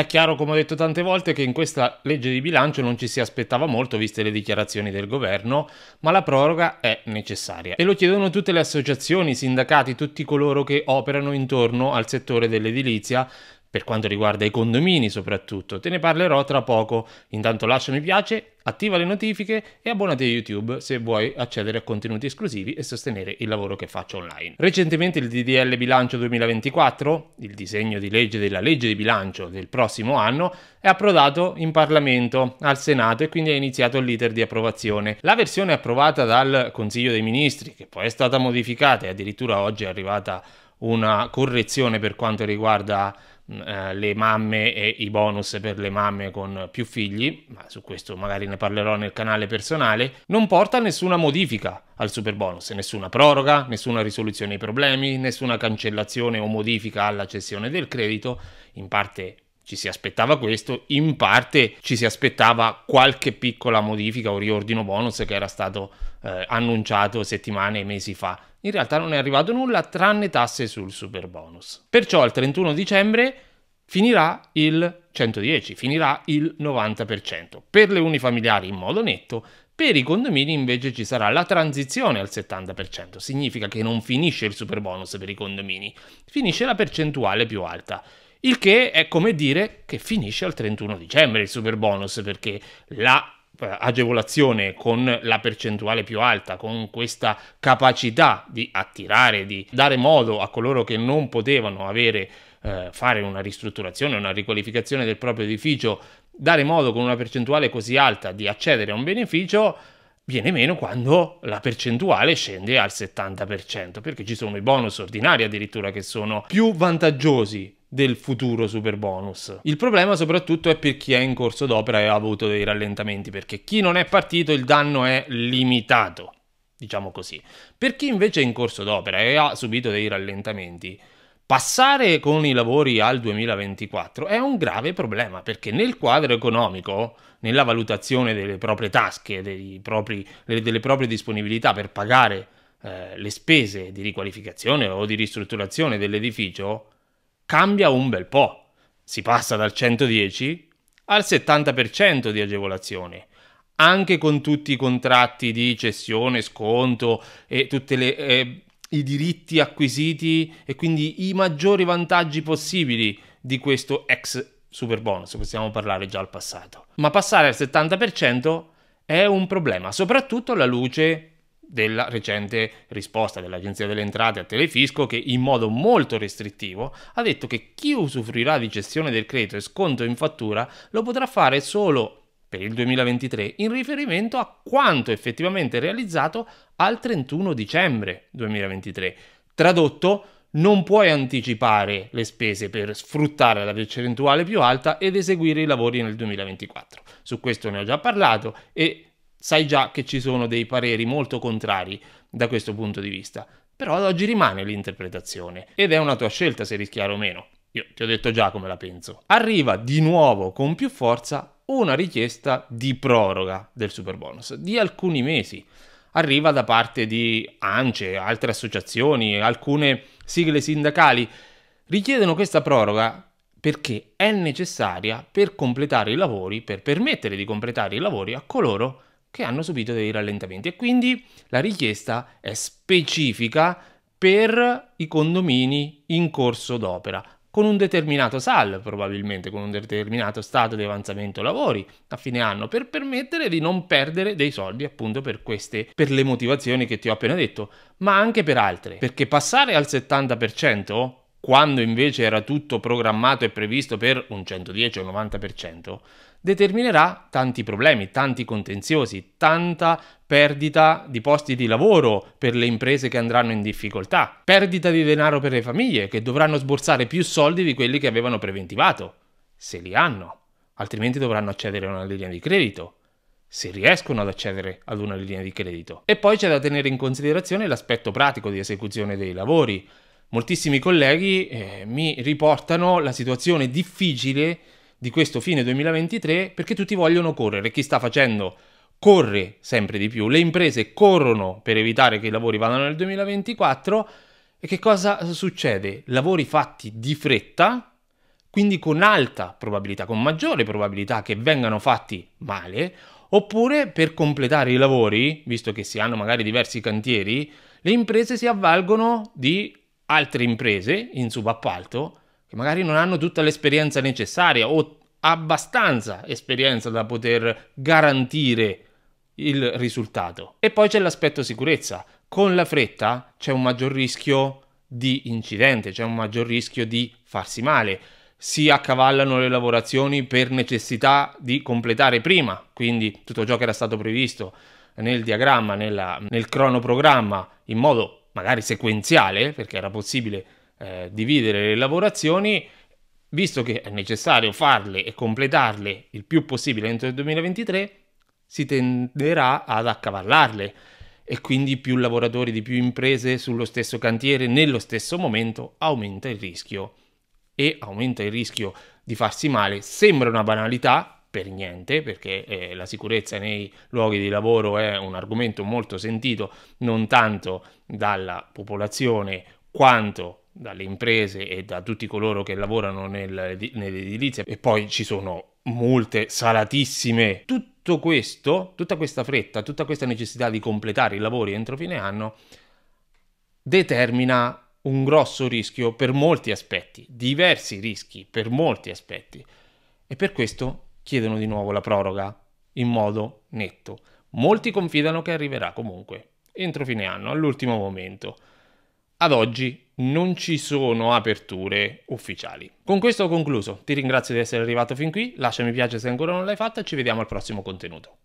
È chiaro, come ho detto tante volte, che in questa legge di bilancio non ci si aspettava molto, viste le dichiarazioni del governo, ma la proroga è necessaria. E lo chiedono tutte le associazioni, i sindacati, tutti coloro che operano intorno al settore dell'edilizia, per quanto riguarda i condomini soprattutto. Te ne parlerò tra poco. Intanto lascia mi piace, attiva le notifiche e abbonati a YouTube se vuoi accedere a contenuti esclusivi e sostenere il lavoro che faccio online. Recentemente il DDL Bilancio 2024, il disegno di legge della legge di bilancio del prossimo anno, è approdato in Parlamento, al Senato e quindi è iniziato l'iter di approvazione. La versione approvata dal Consiglio dei Ministri, che poi è stata modificata e addirittura oggi è arrivata una correzione per quanto riguarda mm, eh, le mamme e i bonus per le mamme con più figli, ma su questo magari ne parlerò nel canale personale, non porta nessuna modifica al super bonus, nessuna proroga, nessuna risoluzione ai problemi, nessuna cancellazione o modifica alla cessione del credito, in parte ci si aspettava questo, in parte ci si aspettava qualche piccola modifica o riordino bonus che era stato eh, annunciato settimane e mesi fa. In realtà non è arrivato nulla tranne tasse sul super bonus. Perciò al 31 dicembre finirà il 110, finirà il 90%. Per le unifamiliari in modo netto, per i condomini invece ci sarà la transizione al 70%, significa che non finisce il super bonus per i condomini, finisce la percentuale più alta. Il che è come dire che finisce al 31 dicembre il super bonus perché la eh, agevolazione con la percentuale più alta, con questa capacità di attirare, di dare modo a coloro che non potevano avere, eh, fare una ristrutturazione, una riqualificazione del proprio edificio, dare modo con una percentuale così alta di accedere a un beneficio, viene meno quando la percentuale scende al 70%, perché ci sono i bonus ordinari addirittura che sono più vantaggiosi del futuro super bonus. Il problema soprattutto è per chi è in corso d'opera e ha avuto dei rallentamenti, perché chi non è partito il danno è limitato, diciamo così. Per chi invece è in corso d'opera e ha subito dei rallentamenti, passare con i lavori al 2024 è un grave problema, perché nel quadro economico, nella valutazione delle proprie tasche, propri, delle proprie disponibilità per pagare eh, le spese di riqualificazione o di ristrutturazione dell'edificio, cambia un bel po'. Si passa dal 110 al 70% di agevolazione, Anche con tutti i contratti di cessione, sconto e tutti eh, i diritti acquisiti e quindi i maggiori vantaggi possibili di questo ex super bonus, possiamo parlare già al passato. Ma passare al 70% è un problema, soprattutto alla luce della recente risposta dell'Agenzia delle Entrate a Telefisco che in modo molto restrittivo ha detto che chi usufruirà di gestione del credito e sconto in fattura lo potrà fare solo per il 2023 in riferimento a quanto effettivamente realizzato al 31 dicembre 2023. Tradotto, non puoi anticipare le spese per sfruttare la percentuale più alta ed eseguire i lavori nel 2024. Su questo ne ho già parlato e sai già che ci sono dei pareri molto contrari da questo punto di vista. Però ad oggi rimane l'interpretazione ed è una tua scelta se rischiare o meno. Io ti ho detto già come la penso. Arriva di nuovo con più forza una richiesta di proroga del super bonus di alcuni mesi. Arriva da parte di ANCE, altre associazioni, alcune sigle sindacali. Richiedono questa proroga perché è necessaria per completare i lavori, per permettere di completare i lavori a coloro che che hanno subito dei rallentamenti e quindi la richiesta è specifica per i condomini in corso d'opera con un determinato SAL, probabilmente con un determinato stato di avanzamento lavori a fine anno, per permettere di non perdere dei soldi appunto per queste, per le motivazioni che ti ho appena detto, ma anche per altre, perché passare al 70% quando invece era tutto programmato e previsto per un 110 o un 90%, determinerà tanti problemi, tanti contenziosi, tanta perdita di posti di lavoro per le imprese che andranno in difficoltà, perdita di denaro per le famiglie che dovranno sborsare più soldi di quelli che avevano preventivato, se li hanno, altrimenti dovranno accedere a una linea di credito se riescono ad accedere ad una linea di credito. E poi c'è da tenere in considerazione l'aspetto pratico di esecuzione dei lavori, moltissimi colleghi eh, mi riportano la situazione difficile di questo fine 2023 perché tutti vogliono correre. Chi sta facendo corre sempre di più, le imprese corrono per evitare che i lavori vadano nel 2024 e che cosa succede? Lavori fatti di fretta, quindi con alta probabilità, con maggiore probabilità che vengano fatti male, oppure per completare i lavori, visto che si hanno magari diversi cantieri, le imprese si avvalgono di altre imprese in subappalto che magari non hanno tutta l'esperienza necessaria o abbastanza esperienza da poter garantire il risultato. E poi c'è l'aspetto sicurezza. Con la fretta c'è un maggior rischio di incidente, c'è un maggior rischio di farsi male. Si accavallano le lavorazioni per necessità di completare prima, quindi tutto ciò che era stato previsto nel diagramma, nella, nel cronoprogramma, in modo magari sequenziale, perché era possibile eh, dividere le lavorazioni, visto che è necessario farle e completarle il più possibile entro il 2023, si tenderà ad accavallarle e quindi più lavoratori di più imprese sullo stesso cantiere nello stesso momento aumenta il rischio e aumenta il rischio di farsi male. Sembra una banalità, per niente, perché eh, la sicurezza nei luoghi di lavoro è un argomento molto sentito non tanto dalla popolazione quanto dalle imprese e da tutti coloro che lavorano nel, nell'edilizia e poi ci sono multe salatissime. Tutto questo, tutta questa fretta, tutta questa necessità di completare i lavori entro fine anno determina un grosso rischio per molti aspetti, diversi rischi per molti aspetti. E per questo chiedono di nuovo la proroga in modo netto. Molti confidano che arriverà comunque entro fine anno, all'ultimo momento. Ad oggi non ci sono aperture ufficiali. Con questo ho concluso, ti ringrazio di essere arrivato fin qui, lascia mi piace se ancora non l'hai fatto e ci vediamo al prossimo contenuto.